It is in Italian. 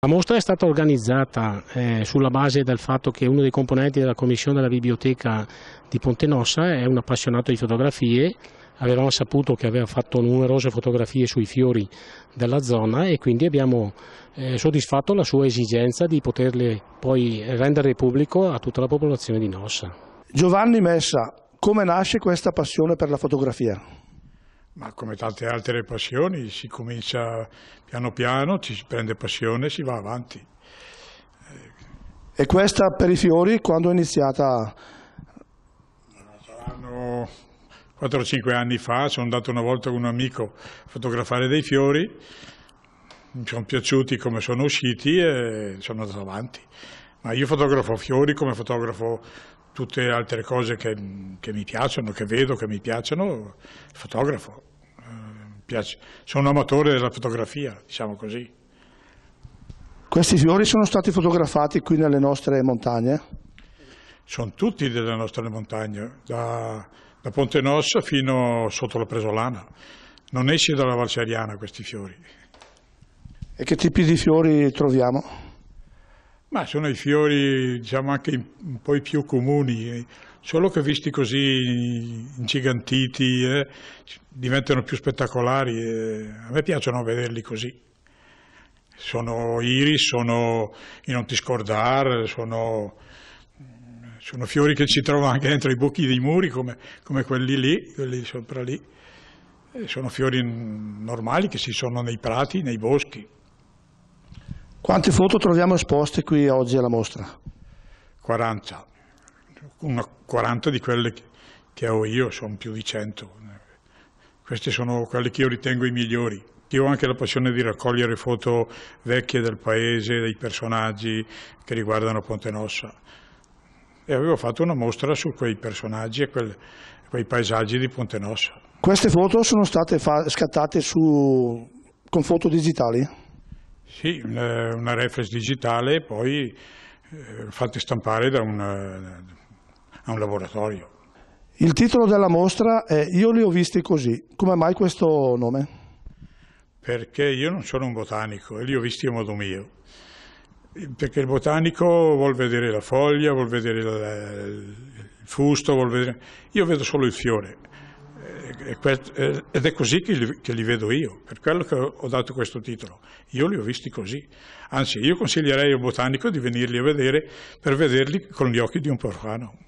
La mostra è stata organizzata eh, sulla base del fatto che uno dei componenti della commissione della biblioteca di Ponte Nossa è un appassionato di fotografie, avevamo saputo che aveva fatto numerose fotografie sui fiori della zona e quindi abbiamo eh, soddisfatto la sua esigenza di poterle poi rendere pubblico a tutta la popolazione di Nossa. Giovanni Messa, come nasce questa passione per la fotografia? ma come tante altre passioni si comincia piano piano, ci si prende passione e si va avanti. E questa per i fiori quando è iniziata? Saranno 4 5 anni fa, sono andato una volta con un amico a fotografare dei fiori, mi sono piaciuti come sono usciti e sono andato avanti. Ma io fotografo fiori come fotografo tutte le altre cose che, che mi piacciono, che vedo, che mi piacciono, fotografo piace. Sono un amatore della fotografia, diciamo così. Questi fiori sono stati fotografati qui nelle nostre montagne? Sono tutti delle nostre montagne, da, da Ponte Nossa fino sotto la Presolana. Non esce dalla Valseriana questi fiori. E che tipi di fiori troviamo? Ma sono i fiori, diciamo, anche un po' i più comuni, solo che visti così ingigantiti eh, diventano più spettacolari e a me piacciono vederli così. Sono iris, sono i non ti scordare, sono, sono, fiori che si trovano anche dentro i buchi dei muri come, come quelli lì, quelli sopra lì. E sono fiori normali che ci sono nei prati, nei boschi. Quante foto troviamo esposte qui oggi alla mostra? 40. 40 di quelle che ho io, sono più di 100. Questi sono quelli che io ritengo i migliori. Io ho anche la passione di raccogliere foto vecchie del paese, dei personaggi che riguardano Ponte Nossa. E avevo fatto una mostra su quei personaggi e quel, quei paesaggi di Ponte Nossa. Queste foto sono state scattate su... con foto digitali? Sì, una, eh, una reflex digitale e poi eh, fatte stampare da un eh, è un laboratorio. Il titolo della mostra è Io li ho visti così. Come mai questo nome? Perché io non sono un botanico e li ho visti a modo mio. Perché il botanico vuol vedere la foglia, vuol vedere il fusto, vuol vedere... Io vedo solo il fiore eh, eh, ed è così che li, che li, vedo io, per quello che ho dato questo titolo. Io li ho visti così. Anzi, io consiglierei al botanico di venirli a vedere per vederli con gli occhi di un profano.